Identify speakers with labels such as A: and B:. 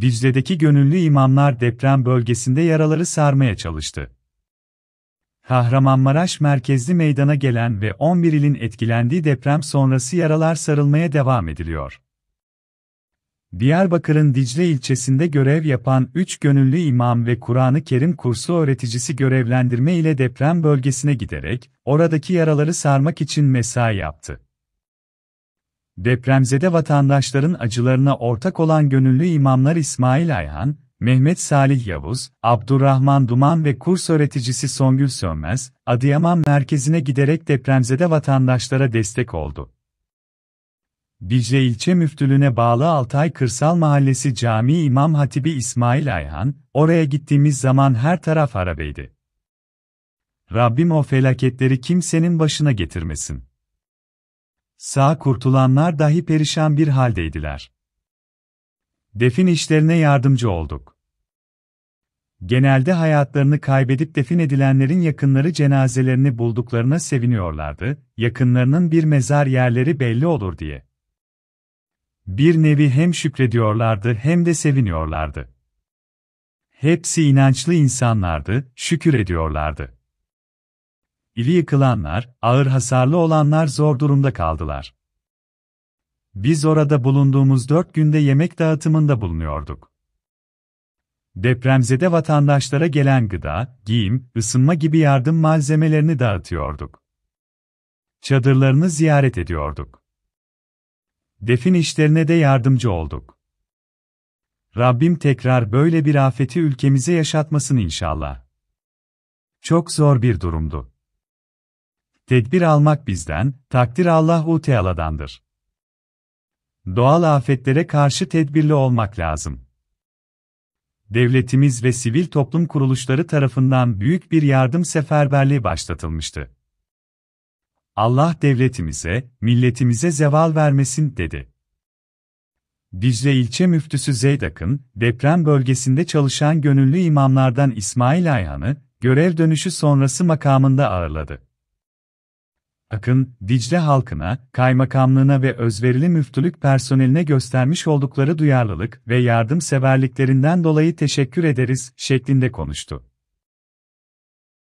A: Dicle'deki gönüllü imamlar deprem bölgesinde yaraları sarmaya çalıştı. Kahramanmaraş merkezli meydana gelen ve 11 ilin etkilendiği deprem sonrası yaralar sarılmaya devam ediliyor. Diyarbakır'ın Dicle ilçesinde görev yapan 3 gönüllü imam ve Kur'an-ı Kerim kursu öğreticisi görevlendirme ile deprem bölgesine giderek, oradaki yaraları sarmak için mesai yaptı. Depremzede vatandaşların acılarına ortak olan gönüllü imamlar İsmail Ayhan, Mehmet Salih Yavuz, Abdurrahman Duman ve kurs öğreticisi Songül Sönmez, Adıyaman merkezine giderek depremzede vatandaşlara destek oldu. Dicle ilçe müftülüğüne bağlı Altay Kırsal Mahallesi Camii İmam Hatibi İsmail Ayhan, oraya gittiğimiz zaman her taraf harabeydi. Rabbim o felaketleri kimsenin başına getirmesin. Sağ kurtulanlar dahi perişan bir haldeydiler. Defin işlerine yardımcı olduk. Genelde hayatlarını kaybedip defin edilenlerin yakınları cenazelerini bulduklarına seviniyorlardı, yakınlarının bir mezar yerleri belli olur diye. Bir nevi hem şükrediyorlardı hem de seviniyorlardı. Hepsi inançlı insanlardı, şükür ediyorlardı ili yıkılanlar, ağır hasarlı olanlar zor durumda kaldılar. Biz orada bulunduğumuz dört günde yemek dağıtımında bulunuyorduk. Depremzede vatandaşlara gelen gıda, giyim, ısınma gibi yardım malzemelerini dağıtıyorduk. Çadırlarını ziyaret ediyorduk. Defin işlerine de yardımcı olduk. Rabbim tekrar böyle bir afeti ülkemize yaşatmasın inşallah. Çok zor bir durumdu. Tedbir almak bizden, takdir Allahu Teala'dandır. Doğal afetlere karşı tedbirli olmak lazım. Devletimiz ve sivil toplum kuruluşları tarafından büyük bir yardım seferberliği başlatılmıştı. Allah devletimize, milletimize zeval vermesin dedi. Dicle ilçe müftüsü Zeyd Akın, deprem bölgesinde çalışan gönüllü imamlardan İsmail Ayhan'ı, görev dönüşü sonrası makamında ağırladı. Akın, Dicle halkına, kaymakamlığına ve özverili müftülük personeline göstermiş oldukları duyarlılık ve yardımseverliklerinden dolayı teşekkür ederiz şeklinde konuştu.